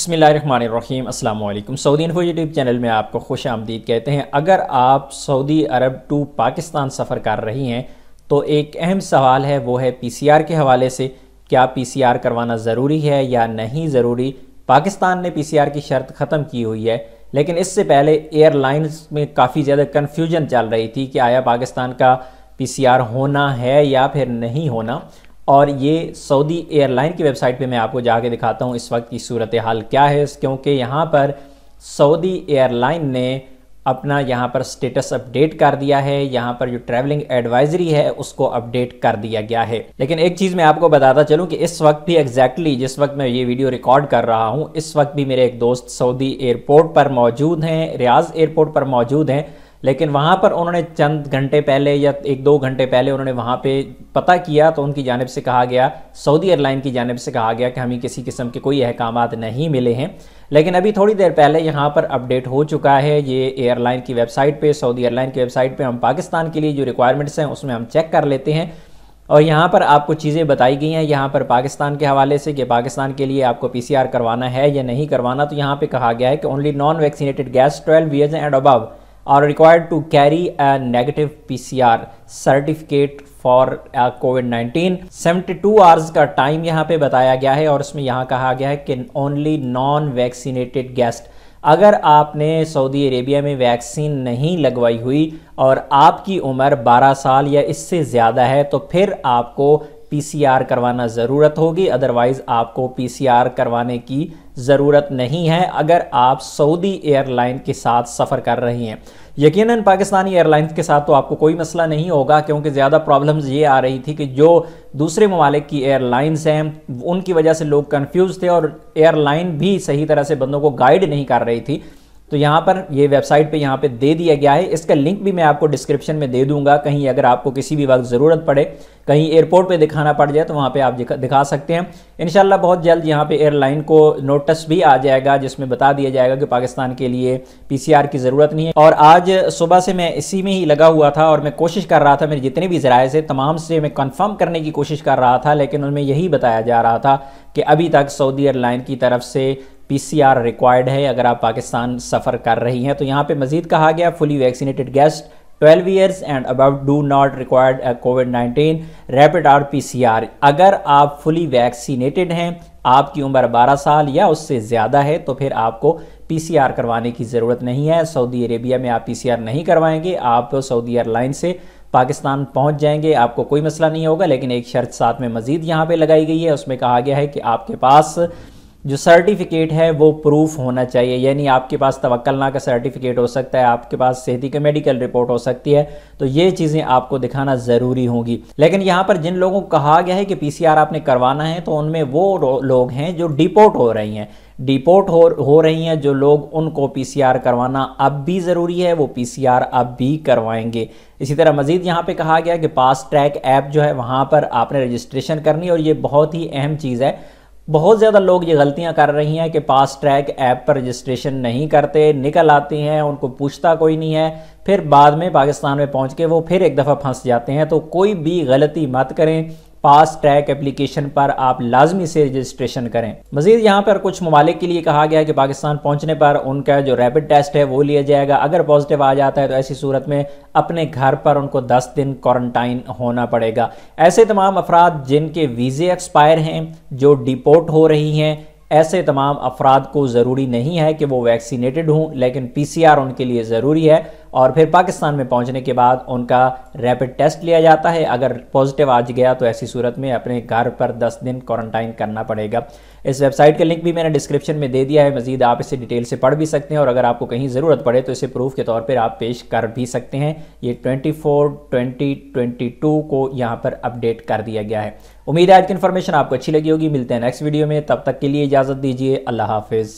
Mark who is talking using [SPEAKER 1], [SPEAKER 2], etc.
[SPEAKER 1] बसमीम अल्लाम Saudi info YouTube channel में आपको खुश आमदीद कहते हैं अगर आप सऊदी अरब टू पाकिस्तान सफ़र कर रही हैं तो एक अहम सवाल है वो है पी सी आर के हवाले से क्या पी सी आर करवाना ज़रूरी है या नहीं ज़रूरी पाकिस्तान ने पी सी आर की शर्त ख़त्म की हुई है लेकिन इससे पहले एयरलाइंस में काफ़ी ज़्यादा कन्फ्यूजन चल रही थी कि आया पाकिस्तान का पी सी आर होना है या फिर नहीं होना और ये सऊदी एयरलाइन की वेबसाइट पे मैं आपको जाके दिखाता हूँ इस वक्त की सूरत हाल क्या है क्योंकि यहाँ पर सऊदी एयरलाइन ने अपना यहाँ पर स्टेटस अपडेट कर दिया है यहाँ पर जो ट्रैवलिंग एडवाइजरी है उसको अपडेट कर दिया गया है लेकिन एक चीज़ मैं आपको बताता चलूँ कि इस वक्त भी एग्जैक्टली exactly जिस वक्त मैं ये वीडियो रिकॉर्ड कर रहा हूँ इस वक्त भी मेरे एक दोस्त सऊदी एयरपोर्ट पर मौजूद हैं रियाज एयरपोर्ट पर मौजूद हैं लेकिन वहाँ पर उन्होंने चंद घंटे पहले या एक दो घंटे पहले उन्होंने वहाँ पे पता किया तो उनकी जानब से कहा गया सऊदी एयरलाइन की जानब से कहा गया कि हमें किसी किस्म के कोई अहकाम नहीं मिले हैं लेकिन अभी थोड़ी देर पहले यहाँ पर अपडेट हो चुका है ये एयरलाइन की वेबसाइट पर सऊदी एयरलाइन की वेबसाइट पर हम पाकिस्तान के लिए जो रिक्वायरमेंट्स हैं उसमें हम चेक कर लेते हैं और यहाँ पर आपको चीज़ें बताई गई हैं यहाँ पर पाकिस्तान के हवाले से कि पाकिस्तान के लिए आपको पीसीआर करवाना है या नहीं करवाना तो यहाँ पे कहा गया है कि only non vaccinated guests twelve years and above are required to carry a negative PCR certificate for COVID nineteen seventy two hours का टाइम यहाँ पे बताया गया है और इसमें यहाँ कहा गया है कि ओनली नॉन वैक्सीनेटेड गेस्ट अगर आपने सऊदी अरेबिया में वैक्सीन नहीं लगवाई हुई और आपकी उम्र 12 साल या इससे ज़्यादा है तो फिर आपको पीसीआर करवाना ज़रूरत होगी अदरवाइज़ आपको पीसीआर करवाने की ज़रूरत नहीं है अगर आप सऊदी एयरलाइन के साथ सफ़र कर रही हैं यकीनन पाकिस्तानी एयरलाइंस के साथ तो आपको कोई मसला नहीं होगा क्योंकि ज़्यादा प्रॉब्लम्स ये आ रही थी कि जो दूसरे ममालिक की एयरलाइंस हैं उनकी वजह से लोग कन्फ्यूज़ थे और एयरलाइन भी सही तरह से बंदों को गाइड नहीं कर रही थी तो यहाँ पर ये वेबसाइट पे यहाँ पे दे दिया गया है इसका लिंक भी मैं आपको डिस्क्रिप्शन में दे दूंगा कहीं अगर आपको किसी भी वक्त ज़रूरत पड़े कहीं एयरपोर्ट पे दिखाना पड़ जाए तो वहाँ पे आप दिखा सकते हैं इनशाला बहुत जल्द यहाँ पे एयरलाइन को नोटिस भी आ जाएगा जिसमें बता दिया जाएगा कि पाकिस्तान के लिए पी की ज़रूरत नहीं है और आज सुबह से मैं इसी में ही लगा हुआ था और मैं कोशिश कर रहा था मेरे जितने भी ज़राए से तमाम से मैं कन्फर्म करने की कोशिश कर रहा था लेकिन उनमें यही बताया जा रहा था कि अभी तक सऊदी एयरलाइन की तरफ से पीसीआर रिक्वायर्ड है अगर आप पाकिस्तान सफ़र कर रही हैं तो यहाँ पे मजीद कहा गया fully vaccinated guest 12 years and above do not required COVID 19 rapid or PCR अगर आप फुली वैक्सीनेटेड हैं आपकी उम्र 12 साल या उससे ज़्यादा है तो फिर आपको पीसीआर करवाने की ज़रूरत नहीं है सऊदी अरेबिया में आप पीसीआर नहीं करवाएंगे आप सऊदी एयरलाइन से पाकिस्तान पहुंच जाएंगे आपको कोई मसला नहीं होगा लेकिन एक शर्त साथ में मज़ीद यहाँ पे लगाई गई है उसमें कहा गया है कि आपके पास जो सर्टिफिकेट है वो प्रूफ होना चाहिए यानी आपके पास तवक्लना का सर्टिफिकेट हो सकता है आपके पास सेहती का मेडिकल रिपोर्ट हो सकती है तो ये चीज़ें आपको दिखाना ज़रूरी होंगी लेकिन यहाँ पर जिन लोगों को कहा गया है कि पीसीआर आपने करवाना है तो उनमें वो लोग हैं जो डिपोर्ट हो रही हैं डिपोर्ट हो हो रही हैं जो लोग उनको पी करवाना अब भी ज़रूरी है वो पी अब भी करवाएंगे इसी तरह मजीद यहाँ पे कहा गया कि पास ट्रैक ऐप जो है वहाँ पर आपने रजिस्ट्रेशन करनी और ये बहुत ही अहम चीज़ है बहुत ज़्यादा लोग ये गलतियां कर रही हैं कि पास ट्रैक ऐप पर रजिस्ट्रेशन नहीं करते निकल आती हैं उनको पूछता कोई नहीं है फिर बाद में पाकिस्तान में पहुंच के वो फिर एक दफ़ा फंस जाते हैं तो कोई भी गलती मत करें पास ट्रैक एप्लीकेशन पर आप लाजमी से रजिस्ट्रेशन करें मजीद यहाँ पर कुछ ममालिक के लिए कहा गया है कि पाकिस्तान पहुँचने पर उनका जो रैपिड टेस्ट है वो लिया जाएगा अगर पॉजिटिव आ जाता है तो ऐसी सूरत में अपने घर पर उनको दस दिन क्वारंटाइन होना पड़ेगा ऐसे तमाम अफराद जिनके वीज़े एक्सपायर हैं जो डिपोर्ट हो रही हैं ऐसे तमाम अफराद को ज़रूरी नहीं है कि वो वैक्सीनेटेड हों लेकिन पीसीआर उनके लिए ज़रूरी है और फिर पाकिस्तान में पहुंचने के बाद उनका रैपिड टेस्ट लिया जाता है अगर पॉजिटिव आज गया तो ऐसी सूरत में अपने घर पर 10 दिन क्वारंटाइन करना पड़ेगा इस वेबसाइट का लिंक भी मैंने डिस्क्रिप्शन में दे दिया है मजीद आप इसे डिटेल से पढ़ भी सकते हैं और अगर आपको कहीं ज़रूरत पड़े तो इसे प्रूफ के तौर पर आप पेश कर भी सकते हैं ये ट्वेंटी फोर को यहाँ पर अपडेट कर दिया गया है उम्मीद है आज की इन्फॉर्मेशन आपको अच्छी लगी होगी मिलते हैं नेक्स्ट वीडियो में तब तक के लिए इजाज़त दीजिए अल्लाह हाफिज़